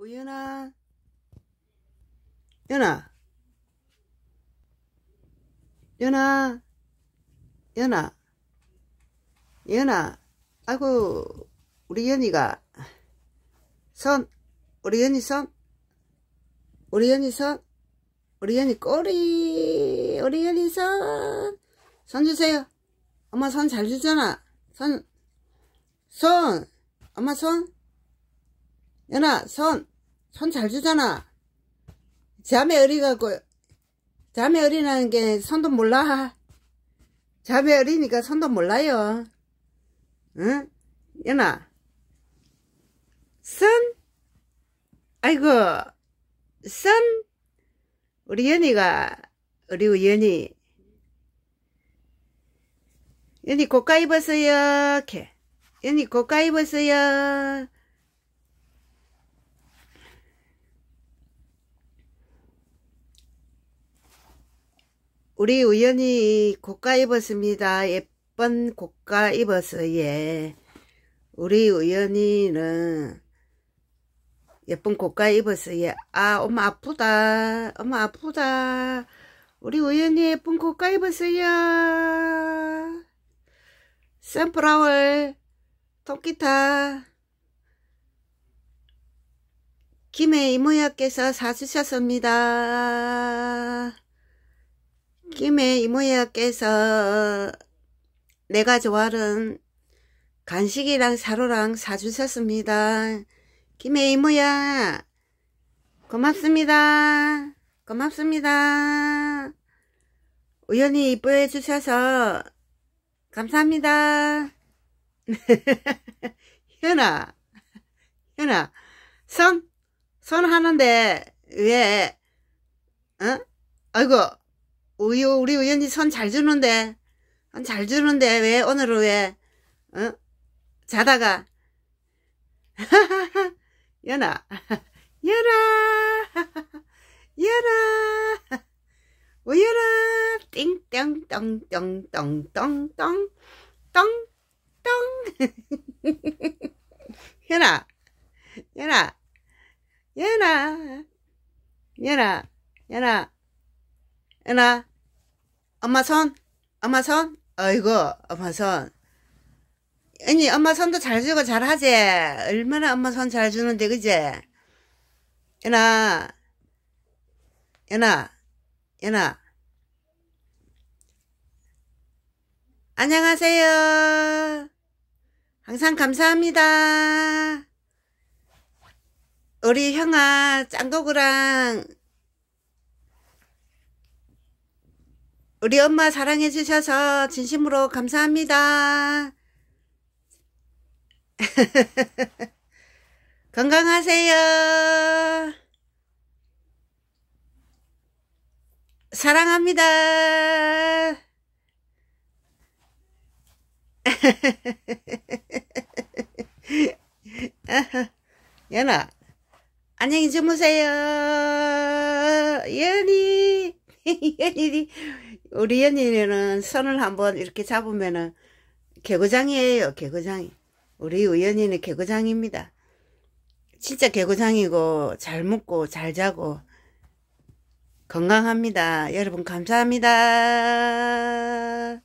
우연아 연아 연아 연아 연아 아이고 우리 연이가 손 우리 연이 손 우리 연이 손 우리 연이 꼬리 우리 연이 손 손 주세요 엄마 손 잘 주잖아 손손 손. 엄마 손 연아 손손 잘 주잖아 잠에 어리갖고 잠에 어리라는 게 손도 몰라 잠에 어리니까 손도 몰라요 응? 연아 선 아이고 선 우리 연이가 우리 연이 연이 고가 입었어요 이렇게 연이 고가 입었어요 우리 우연히 고가 입었습니다. 예쁜 고가 입었어. 예. 우리 우연히는 예쁜 고가 입었어. 예. 아, 엄마 아프다. 엄마 아프다. 우리 우연히 예쁜 고가 입었어요. 샘플라월 토끼타. 김해 이모야께서 사주셨습니다. 김해 이모야께서 내가 좋아하는 간식이랑 사료랑 사주셨습니다. 김해 이모야 고맙습니다. 고맙습니다. 우연히 이뻐해 주셔서 감사합니다. 현아, 현아, 손, 손 하는데 왜, 어? 아이고, 우유 우리 의원님 손잘 주는데 잘 주는데 왜 오늘은 왜 어? 자다가 연아 연아 연아 우연아 띵띵똥똥똥똥똥똥 연아연아연아연아 현아 현아 엄마 손 엄마 손 아이고 엄마 손 아니 엄마 손도 잘 주고 잘하지 얼마나 엄마 손 잘 주는데 그제 연아 연아 연아 안녕하세요 항상 감사합니다 우리 형아 짱구구랑 우리 엄마 사랑해 주셔서 진심으로 감사합니다. 건강하세요. 사랑합니다. 연아, 안녕히 주무세요. 연이, 연이. 우리 연인에는 선을 한번 이렇게 잡으면은 개구장이에요 개구장이 우리 의원이은 개구장입니다 진짜 개구장이고 잘 먹고 잘 자고 건강합니다 여러분 감사합니다